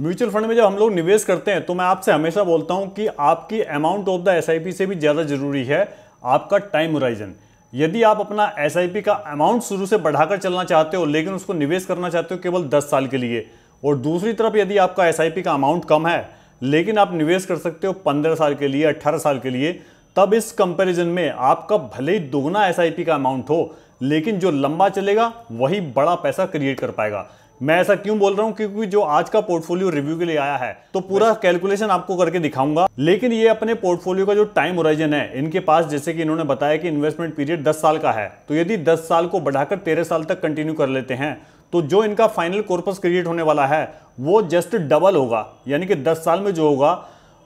mutual fund में जब हम लोग निवेश करते हैं तो मैं आपसे हमेशा बोलता हूं कि आपकी अमाउंट ऑफ द एस से भी ज़्यादा ज़रूरी है आपका टाइम होराइजन यदि आप अपना एस का अमाउंट शुरू से बढ़ाकर चलना चाहते हो लेकिन उसको निवेश करना चाहते हो केवल दस साल के लिए और दूसरी तरफ यदि आपका एस का अमाउंट कम है लेकिन आप निवेश कर सकते हो पंद्रह साल के लिए अट्ठारह साल के लिए तब इस कंपेरिजन में आपका भले ही दोगुना एस का अमाउंट हो लेकिन जो लंबा चलेगा वही बड़ा पैसा क्रिएट कर पाएगा मैं ऐसा क्यों बोल रहा हूँ क्योंकि जो आज का पोर्टफोलियो रिव्यू के लिए आया है तो पूरा कैलकुलेशन आपको करके दिखाऊंगा लेकिन ये अपने पोर्टफोलियो का जो टाइम ओरिजन है इनके पास जैसे कि इन्होंने बताया कि इन्वेस्टमेंट पीरियड 10 साल का है तो यदि 10 साल को बढ़ाकर तेरह साल तक कंटिन्यू कर लेते हैं तो जो इनका फाइनल कॉर्पस क्रिएट होने वाला है वो जस्ट डबल होगा यानी कि दस साल में जो होगा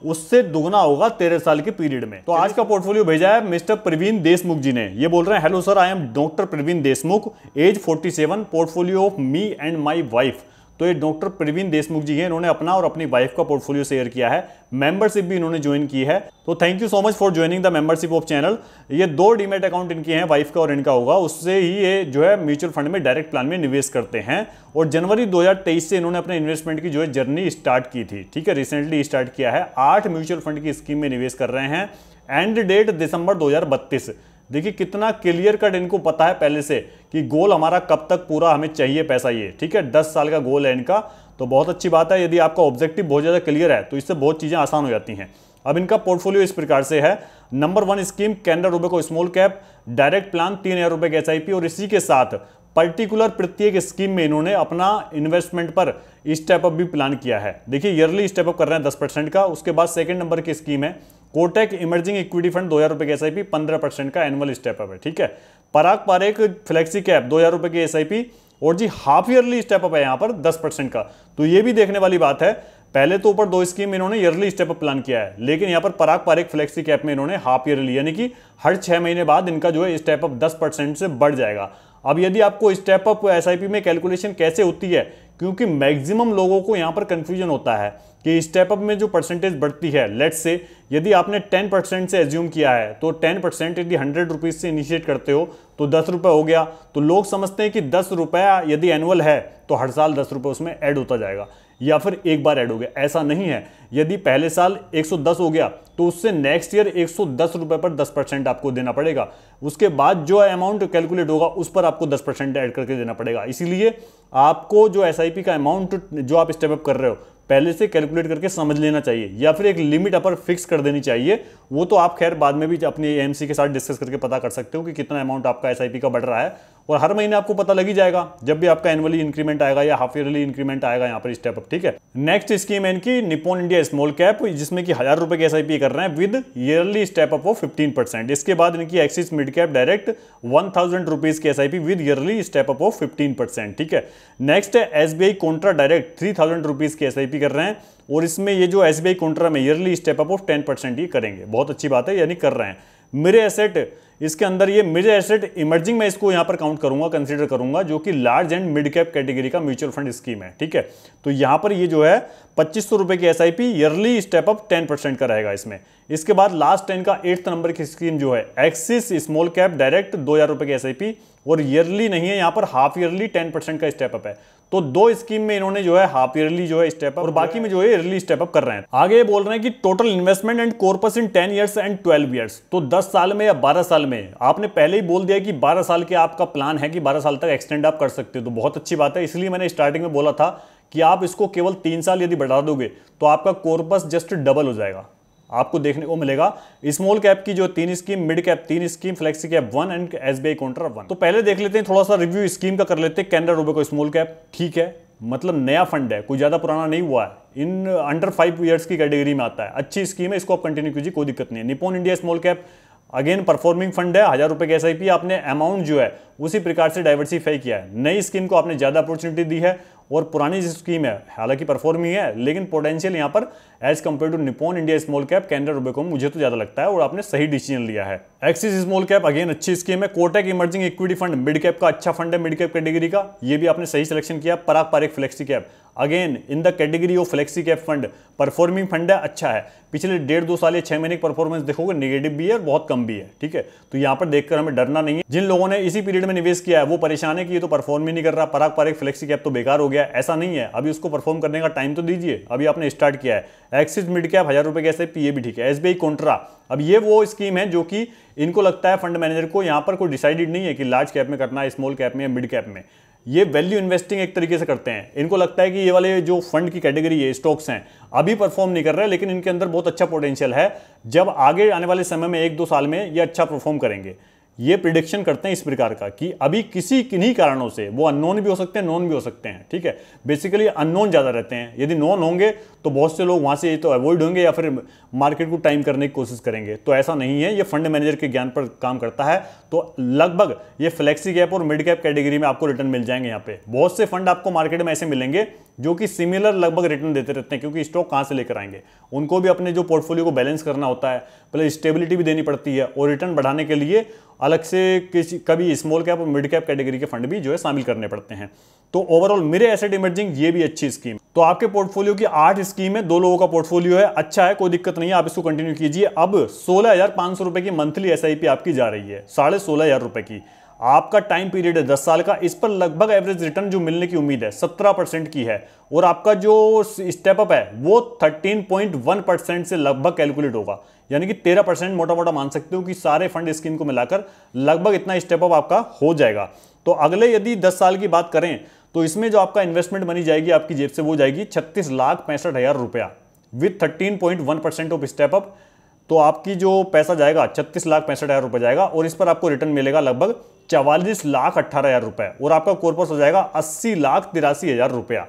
उससे दुगना होगा तेरह साल के पीरियड में तो आज का पोर्टफोलियो भेजा है मिस्टर प्रवीण देशमुख जी ने ये बोल रहे हैं hello sir I am doctor Praveen Deshmukh age 47 portfolio of me and my wife तो ये डॉक्टर प्रवीण देशमुख जी हैं इन्होंने अपना और अपनी वाइफ का पोर्टफोलियो शेयर किया है मेंबरशिप भी इन्होंने ज्वाइन की है तो thank you so much for joining the membership of channel ये दो डीमेट अकाउंट इनके हैं वाइफ का और इनका होगा उससे ही ये जो है म्यूचुअल फंड में डायरेक्ट प्लान में निवेश करते हैं और जनवरी दो से इन्होंने अपने इन्वेस्टमेंट की जो है जर्नी स्टार्ट की थी ठीक है रिसेंटली स्टार्ट किया है आठ म्यूचुअल फंड की स्कीम में निवेश कर रहे हैं एंड डेट दिसंबर दो देखिए कितना क्लियर कट इनको पता है पहले से कि गोल हमारा कब तक पूरा हमें चाहिए पैसा ये ठीक है दस साल का गोल है इनका तो बहुत अच्छी बात है यदि आपका ऑब्जेक्टिव बहुत ज़्यादा क्लियर है तो इससे बहुत चीज़ें आसान हो जाती हैं अब इनका पोर्टफोलियो इस प्रकार से है नंबर वन स्कीम कैंडर रुपए को स्मॉल कैप डायरेक्ट प्लान तीन हज़ार रुपये के एस और इसी के साथ पर्टिकुलर प्रत्येक स्कीम में इन्होंने अपना इन्वेस्टमेंट पर स्टेप अप भी प्लान किया है देखिए ईयरली स्टेप अप कर रहे हैं दस परसेंट का उसके बाद सेकंड नंबर की स्कीम है कोटेक इमर्जिंग इक्विटी फंड दो हज़ार रुपए की एस आई पी पंद्रह परसेंट का एनुअल स्टेप अप है ठीक है पराग पारेख फ्लेक्सी कैप दो हज़ार रुपए की एस आई पी और जी हाफ ईयरली स्टेप अप है यहां पर दस परसेंट का तो ये भी देखने वाली बात है पहले तो ऊपर दो स्कीम इन्होंने ईयरली स्टेप अप प्लान किया है लेकिन यहां पर पराग पारेख फ्लेक्सी कैप में इन्होंने हाफ ईयरली यानी कि हर छह महीने बाद इनका जो है स्टेप अप दस परसेंट से बढ़ जाएगा अब यदि आपको स्टेप अप एसआईपी में कैलकुलेशन कैसे होती है क्योंकि मैक्सिमम लोगों को यहाँ पर कंफ्यूजन होता है कि स्टेप अप में जो परसेंटेज बढ़ती है लेट्स से यदि आपने 10 परसेंट से एज्यूम किया है तो 10 परसेंट यदि हंड्रेड रुपीज़ से इनिशिएट करते हो तो दस रुपये हो गया तो लोग समझते हैं कि दस रुपया यदि एनुअल है तो हर साल दस रुपये उसमें ऐड होता जाएगा या फिर एक बार ऐड हो गया ऐसा नहीं है यदि पहले साल 110 हो गया तो उससे नेक्स्ट ईयर एक रुपए पर 10 परसेंट आपको देना पड़ेगा उसके बाद जो अमाउंट कैलकुलेट होगा उस पर आपको 10 परसेंट ऐड करके देना पड़ेगा इसीलिए आपको जो एस का अमाउंट जो आप स्टेपअप कर रहे हो पहले से कैलकुलेट करके समझ लेना चाहिए या फिर एक लिमिट अपर फिक्स कर देनी चाहिए वो तो आप खैर बाद में भी अपने एएमसी के साथ डिस्कस करके पता कर सकते हो कि कितना अमाउंट आपका एस का बढ़ रहा है और हर महीने आपको पता लगी जाएगा जब भी आपका एनुअली इंक्रीमेंट आएगा या हाफ ईयरली इंक्रीमेंट आएगा यहाँ पर स्टेप अप ठीक है नेक्स्ट स्कीम है इनकी निपोन इंडिया स्मॉल कैप जिसमें कि हजार रुपए की एस कर रहे हैं with yearly step up of fifteen इसके बाद इनकी Axis mid cap direct one thousand rupees की S with yearly step up of fifteen ठीक है नेक्स्ट है S B I contra direct three thousand rupees की एस कर रहे हैं और इसमें ये जो एस बी कॉन्ट्रा में yearly step up of ten percent ये करेंगे बहुत अच्छी बात है यानी कर रहे हैं मेरे एसेट इसके अंदर ये मिड एसेट इमर्जिंग मैं इसको यहाँ पर काउंट करूंगा कंसिडर करूंगा जो कि large and mid cap category का म्यूचुअल फंड स्कीम है ठीक है तो यहाँ पर ये जो है पच्चीस सौ रुपये की S I P yearly step up ten percent का रहेगा इसमें इसके बाद लास्ट टेन का एट्थ नंबर की स्कीम जो है एक्सिस स्मॉल कैप डायरेक्ट दो हज़ार रुपये की एस आई पी और ईयरली नहीं है यहाँ पर हाफ ईयरली टेन परसेंट का स्टेप अप है तो दो स्कीम में इन्होंने जो है हाफ ईयरली जो है स्टेप और बाकी में जो है ईयरली स्टेप अप कर रहे हैं आगे बोल रहे हैं कि total investment and corpus in ten years and twelve years तो दस साल में या बारह साल में आपने पहले ही बोल दिया कि बारह साल के आपका प्लान है कि बारह साल तक एक्सटेंड आप कर सकते हो तो बहुत अच्छी बात है इसलिए मैंने स्टार्टिंग में बोला था कि आप इसको केवल तीन साल यदि बढ़ा दोगे तो आपका कोर्पस जस्ट डबल हो जाएगा आपको देखने को मिलेगा स्मॉल कैप की जो तीन स्कीम मिड कैप तीन scheme flexi cap one and S B one तो पहले देख लेते हैं थोड़ा सा रिव्यू स्कीम का कर लेते हैं कैनरा रूबे को स्मॉल कैप ठीक है मतलब नया फंड है कोई ज़्यादा पुराना नहीं हुआ है इन अंडर फाइव ईयर्स की कैटेगरी में आता है अच्छी स्कीम है इसको आप कंटिन्यू कीजिए कोई दिक्कत नहीं है Nippon India small cap again performing fund है हज़ार रुपए के एसआईपी आपने अमाउंट जो है उसी प्रकार से डाइवर्सिफाई किया है नई स्कीम को आपने ज़्यादा अपॉर्चुनिटी दी है और पुरानी स्कीम है हालांकि परफॉर्म ही है लेकिन पोटेंशियल यहाँ पर as compared to Nippon India small cap Canara Robeco मुझे तो ज़्यादा लगता है और आपने सही डिसीजन लिया है एक्सिस स्मॉल कैप अगेन अच्छी स्कीम है Kotak emerging equity fund mid cap का अच्छा फंड है मिड कैप कैटेगरी का ये भी आपने सही सिलेक्शन किया Parag Parikh flexi cap again in the category of flexi cap fund performing fund है अच्छा है पिछले डेढ़ दो साल या छह महीने की परफॉर्मेंस देखोगे निगेटिव भी है और बहुत कम भी है ठीक है तो यहाँ पर देखकर हमें डरना नहीं है जिन लोगों ने इसी पीरियड में निवेश किया है वो परेशान है कि ये तो परफॉर्म ही नहीं कर रहा पराग पारक फ्लेक्सी कैप तो बेकार हो गया ऐसा नहीं है अभी उसको परफॉर्म करने का टाइम तो दीजिए अभी आपने स्टार्ट किया है एक्सिस मिड कैप हज़ार रुपये कैसे पी भी ठीक है एस बी अब ये वो स्कीम है जो कि इनको लगता है फंड मैनेजर को यहाँ पर कोई डिसाइडेड नहीं है कि लार्ज कैप में करना है स्मॉल कैप में या मिड कैप में ये वैल्यू इन्वेस्टिंग एक तरीके से करते हैं इनको लगता है कि ये वाले जो फंड की कैटेगरी है स्टॉक्स हैं अभी परफॉर्म नहीं कर रहे लेकिन इनके अंदर बहुत अच्छा पोटेंशियल है जब आगे आने वाले समय में एक दो साल में ये अच्छा परफॉर्म करेंगे ये प्रिडिक्शन करते हैं इस प्रकार का कि अभी किसी किन्हीं कारणों से वो अननोन भी हो सकते हैं नॉन भी हो सकते हैं ठीक है बेसिकली अननोन ज़्यादा रहते हैं यदि नॉन होंगे तो बहुत से लोग वहाँ से तो अवॉइड होंगे या फिर मार्केट को टाइम करने की कोशिश करेंगे तो ऐसा नहीं है ये फंड मैनेजर के ज्ञान पर काम करता है तो लगभग ये फ्लेक्सी कैप और मिड कैप कैटेगरी में आपको रिटर्न मिल जाएंगे यहाँ पे बहुत से फंड आपको मार्केट में ऐसे मिलेंगे जो कि सिमिलर लगभग रिटर्न देते रहते हैं क्योंकि स्टॉक कहाँ से लेकर आएंगे उनको भी अपने जो पोर्टफोलियो को बैलेंस करना होता है पहले स्टेबिलिटी भी देनी पड़ती है और रिटर्न बढ़ाने के लिए अलग से किसी कभी स्मॉल कैप और मिड कैप कैटेगरी के फंड भी जो है शामिल करने पड़ते हैं तो ओवरऑल मेरे एसेट इमर्जिंग ये भी अच्छी स्कीम तो आपके पोर्टफोलियो की आठ स्कीम है दो लोगों का पोर्टफोलियो है अच्छा है कोई दिक्कत नहीं है आप इसको कंटिन्यू कीजिए अब सोलह हजार पांच सौ रुपए की मंथली एस आपकी जा रही है साढ़े सोलह हजार रुपए की आपका टाइम पीरियड है दस साल का इस पर लगभग एवरेज रिटर्न जो मिलने की उम्मीद है सत्रह परसेंट की है और आपका जो स्टेप अप है वो थर्टीन पॉइंट वन परसेंट से लगभग कैलकुलेट होगा यानी कि तेरह परसेंट मोटा मोटा मान सकते हो कि सारे फंड स्कीम को मिलाकर लगभग इतना अप आपका हो जाएगा तो अगले यदि दस साल की बात करें तो इसमें जो आपका इन्वेस्टमेंट मनी जाएगी आपकी जेब से वो जाएगी छत्तीस लाख पैंसठ हज़ार रुपया with thirteen point one percent of step up तो आपकी जो पैसा जाएगा छत्तीस लाख पैंसठ हज़ार रुपये जाएगा और इस पर आपको रिटर्न मिलेगा लगभग चवालीस लाख अट्ठारह हज़ार रुपये और आपका कोरपस हो जाएगा अस्सी लाख तिरासी हज़ार रुपया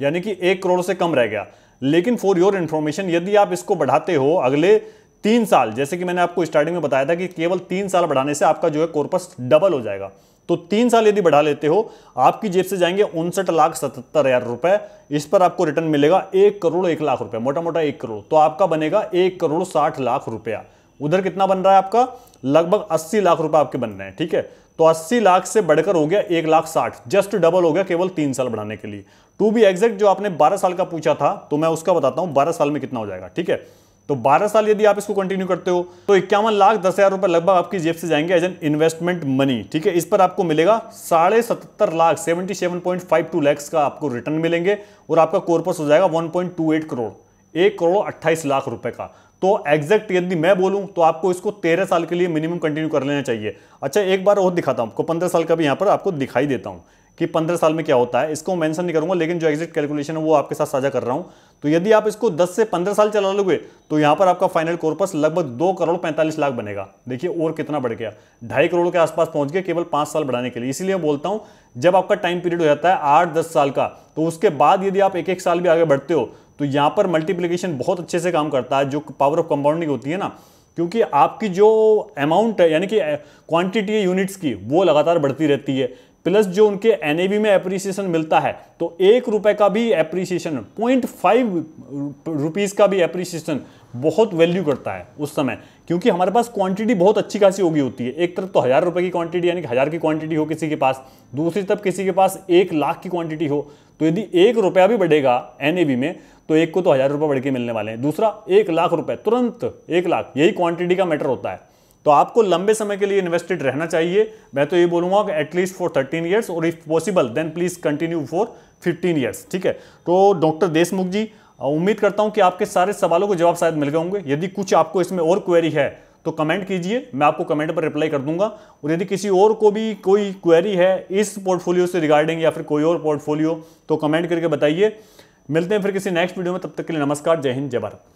यानी कि एक करोड़ से कम रह गया लेकिन फॉर योर इन्फॉर्मेशन यदि आप इसको बढ़ाते हो अगले तीन साल जैसे कि मैंने आपको स्टार्टिंग में बताया था कि केवल तीन साल बढ़ाने से आपका जो है कोरपस डबल हो जाएगा तो तीन साल यदि बढ़ा लेते हो आपकी जेब से जाएंगे उनसठ लाख सतहत्तर हजार रुपए इस पर आपको रिटर्न मिलेगा एक करोड़ एक लाख रुपए मोटा मोटा एक करोड़ तो आपका बनेगा एक करोड़ साठ लाख रुपया उधर कितना बन रहा है आपका लगभग अस्सी लाख रुपए आपके बन रहे हैं ठीक है तो 80 लाख से बढ़कर हो गया एक लाख साठ जस्ट डबल हो गया केवल तीन साल बढ़ाने के लिए टू बी एग्जैक्ट जो आपने 12 साल का पूछा था तो मैं उसका बताता हूं 12 साल में कितना हो जाएगा ठीक है तो 12 साल यदि आप इसको कंटिन्यू करते हो तो इक्यावन लाख दस हजार रुपए लगभग आपकी जेब से जाएंगे एज एन इन्वेस्टमेंट मनी ठीक है इस पर आपको मिलेगा साढ़े सतर lakh seventy seven point five two lakhs का आपको रिटर्न मिलेंगे और आपका कोर्पस हो जाएगा one point two eight crore एक करोड़ अट्ठाईस लाख रुपए का तो एग्जैक्ट यदि मैं बोलूं तो आपको इसको तेरह साल के लिए मिनिमम कंटिन्यू कर लेना चाहिए अच्छा एक बार और दिखाता हूं आपको पंद्रह साल का भी यहां पर आपको दिखाई देता हूं कि पंद्रह साल में क्या होता है इसको मेंशन नहीं करूंगा लेकिन जो एग्जैक्ट कैलकुलेशन है वो आपके साथ साझा कर रहा हूं तो यदि आप इसको दस से पंद्रह साल चला लोगे तो यहां पर आपका फाइनल कोर्पस लगभग दो करोड़ पैंतालीस लाख बनेगा देखिए और कितना बढ़ गया ढाई करोड़ के आसपास पहुंच गया केवल पांच साल बढ़ाने के लिए इसीलिए बोलता हूं जब आपका टाइम पीरियड हो जाता है आठ दस साल का तो उसके बाद यदि आप एक एक साल भी आगे बढ़ते हो तो यहाँ पर मल्टीप्लीकेशन बहुत अच्छे से काम करता है जो पावर ऑफ कंपाउंडिंग होती है ना क्योंकि आपकी जो अमाउंट है यानी कि क्वांटिटी है यूनिट्स की वो लगातार बढ़ती रहती है प्लस जो उनके एन में एप्रिसिएशन मिलता है तो एक रुपए का भी एप्रिसिएशन पॉइंट फाइव रुपीज का भी एप्रिसिएशन बहुत वैल्यू करता है उस समय क्योंकि हमारे पास क्वांटिटी बहुत अच्छी खासी होगी होती है एक तरफ तो हज़ार रुपए की क्वांटिटी यानी कि हज़ार की क्वांटिटी हो किसी के पास दूसरी तरफ किसी के पास एक लाख की क्वांटिटी हो तो यदि एक रुपया भी बढ़ेगा एन में तो एक को तो हज़ार रुपये बढ़ के मिलने वाले हैं दूसरा एक लाख रुपये तुरंत एक लाख यही क्वांटिटी का मैटर होता है तो आपको लंबे समय के लिए इन्वेस्टेड रहना चाहिए मैं तो ये बोलूंगा कि एटलीस्ट फॉर थर्टीन ईयर्स और if possible then please continue for fifteen years ठीक है तो डॉक्टर देशमुख जी उम्मीद करता हूं कि आपके सारे सवालों के जवाब शायद मिल गए होंगे यदि कुछ आपको इसमें और क्वेरी है तो कमेंट कीजिए मैं आपको कमेंट पर रिप्लाई कर दूंगा और यदि किसी और को भी कोई क्वेरी है इस पोर्टफोलियो से रिगार्डिंग या फिर कोई और पोर्टफोलियो तो कमेंट करके बताइए मिलते हैं फिर किसी नेक्स्ट वीडियो में तब तक के लिए नमस्कार जय हिंद जय भारत